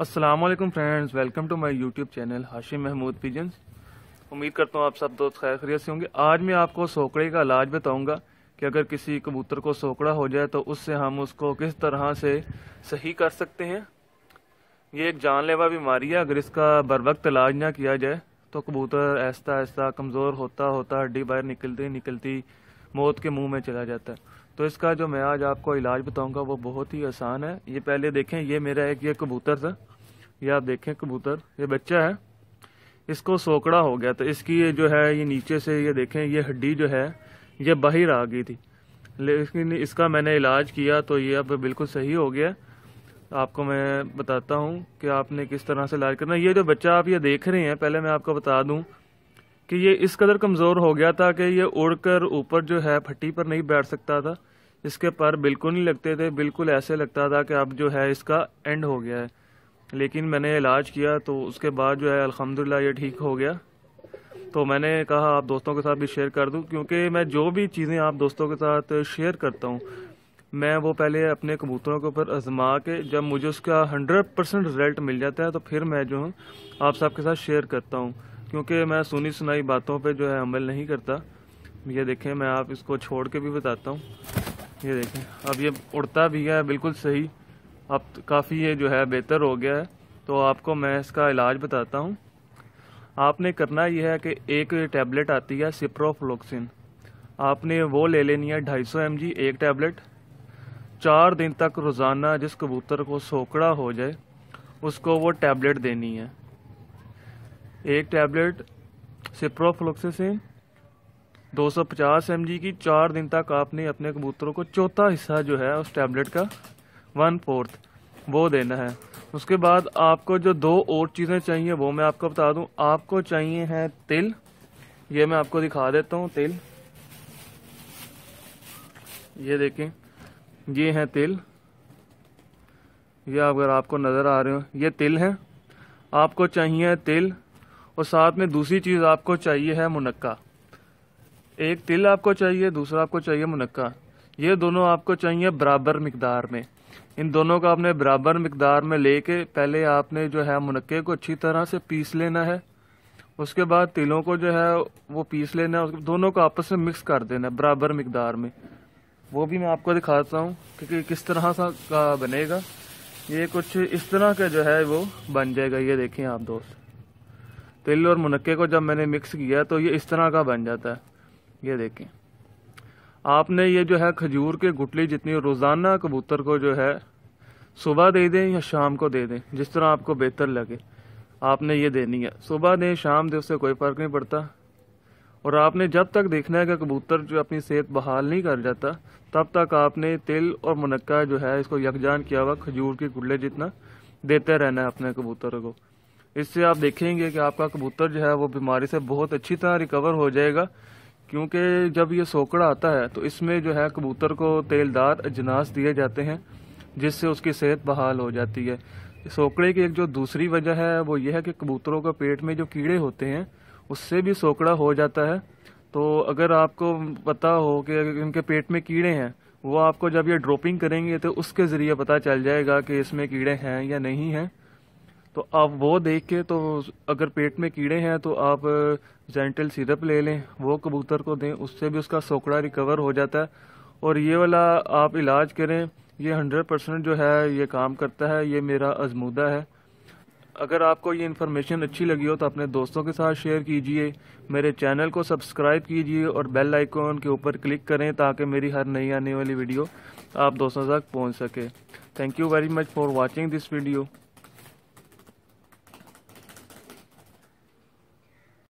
Aslam friends welcome to my YouTube channel Hashim Mahmood pigeons उम्मीद करता हूँ आप सब दोस्त खैर खरीत से होंगे आज मैं आपको सोकड़े का इलाज बताऊंगा कि अगर किसी कबूतर को सोकड़ा हो जाए तो उससे हम उसको किस तरह से सही कर सकते हैं ये एक जानलेवा बीमारी है अगर इसका बर वक्त इलाज ना किया जाए तो कबूतर ऐसा ऐसा कमज़ोर होता होता हड्डी बाहर निकलती निकलती मौत के मुंह में चला जाता है तो इसका जो मैं आज आपको इलाज बताऊंगा वो बहुत ही आसान है ये पहले देखें ये मेरा एक ये कबूतर था ये आप देखें कबूतर ये बच्चा है इसको सोकड़ा हो गया तो इसकी ये जो है ये नीचे से ये देखें ये हड्डी जो है ये बाहर आ गई थी लेकिन इसका मैंने इलाज किया तो ये अब बिल्कुल सही हो गया आपको मैं बताता हूँ कि आपने किस तरह से इलाज करना ये जो बच्चा आप ये देख रहे हैं पहले मैं आपको बता दूँ कि ये इस कदर कमज़ोर हो गया था कि ये उड़कर ऊपर जो है फट्टी पर नहीं बैठ सकता था इसके पर बिल्कुल नहीं लगते थे बिल्कुल ऐसे लगता था कि अब जो है इसका एंड हो गया है लेकिन मैंने इलाज किया तो उसके बाद जो है अल्हम्दुलिल्लाह ये ठीक हो गया तो मैंने कहा आप दोस्तों के साथ भी शेयर कर दूं क्योंकि मैं जो भी चीज़ें आप दोस्तों के साथ शेयर करता हूं मैं वो पहले अपने कबूतरों के ऊपर आजमा के जब मुझे उसका हंड्रेड परसेंट रिज़ल्ट मिल जाता है तो फिर मैं जो हूँ आप सबके साथ शेयर करता हूँ क्योंकि मैं सुनी सुनाई बातों पे जो है अमल नहीं करता ये देखें मैं आप इसको छोड़ के भी बताता हूँ ये देखें अब ये उड़ता भी है बिल्कुल सही अब तो काफ़ी ये जो है बेहतर हो गया है तो आपको मैं इसका इलाज बताता हूँ आपने करना यह है कि एक टैबलेट आती है सिप्रोफ्लोक्सिन आपने वो ले लेनी है ढाई सौ एक टैबलेट चार दिन तक रोज़ाना जिस कबूतर को सोकड़ा हो जाए उसको वो टैबलेट देनी है एक टैबलेट पचास 250 जी की चार दिन तक आपने अपने कबूतरों को चौथा हिस्सा जो है उस टैबलेट का वन फोर्थ वो देना है उसके बाद आपको जो दो और चीज़ें चाहिए वो मैं आपको बता दूं आपको चाहिए है तिल ये मैं आपको दिखा देता हूँ तिल ये देखें ये है तिल ये अगर आपको नज़र आ रहे हो ये तिल है आपको चाहिए तिल और साथ में दूसरी चीज़ आपको चाहिए है मुनक्का एक तिल आपको चाहिए दूसरा आपको चाहिए मुनक्का ये दोनों आपको चाहिए बराबर मकदार में इन दोनों को आपने बराबर मकदार में लेके पहले आपने जो है मुनक्के को अच्छी तरह से पीस लेना है उसके बाद तिलों को जो है वो पीस लेना है दोनों को आपस में मिक्स कर देना है बराबर मकदार में वो भी मैं आपको दिखाता हूँ कि किस तरह सा का बनेगा ये कुछ इस तरह का जो है वो बन जाएगा ये देखें आप दोस्त तिल और मुनक्के को जब मैंने मिक्स किया तो ये इस तरह का बन जाता है ये देखें आपने ये जो है खजूर के गुटली जितनी रोज़ाना कबूतर को जो है सुबह दे दें या शाम को दे दें जिस तरह आपको बेहतर लगे आपने ये देनी है सुबह दें शाम दें उससे कोई फ़र्क नहीं पड़ता और आपने जब तक देखना है कि कबूतर जो अपनी सेहत बहाल नहीं कर जाता तब तक आपने तिल और मुनक्का जो है इसको यकजान किया हुआ खजूर के गुल्ले जितना देते रहना है अपने कबूतर को इससे आप देखेंगे कि आपका कबूतर जो है वो बीमारी से बहुत अच्छी तरह रिकवर हो जाएगा क्योंकि जब ये सोकड़ा आता है तो इसमें जो है कबूतर को तेलदार अजनास दिए जाते हैं जिससे उसकी सेहत बहाल हो जाती है सोकड़े की एक जो दूसरी वजह है वो ये है कि कबूतरों का पेट में जो कीड़े होते हैं उससे भी सोकड़ा हो जाता है तो अगर आपको पता हो कि इनके पेट में कीड़े हैं वो आपको जब ये ड्रॉपिंग करेंगे तो उसके ज़रिए पता चल जाएगा कि इसमें कीड़े हैं या नहीं हैं तो आप वो देख के तो अगर पेट में कीड़े हैं तो आप जेंटल सिरप ले लें वो कबूतर को दें उससे भी उसका सोकड़ा रिकवर हो जाता है और ये वाला आप इलाज करें ये हंड्रेड परसेंट जो है ये काम करता है ये मेरा आजमूदा है अगर आपको ये इन्फॉर्मेशन अच्छी लगी हो तो अपने दोस्तों के साथ शेयर कीजिए मेरे चैनल को सब्सक्राइब कीजिए और बेल आइकॉन के ऊपर क्लिक करें ताकि मेरी हर नई आने वाली वीडियो आप दोस्तों तक पहुंच सके thank you very much for watching this video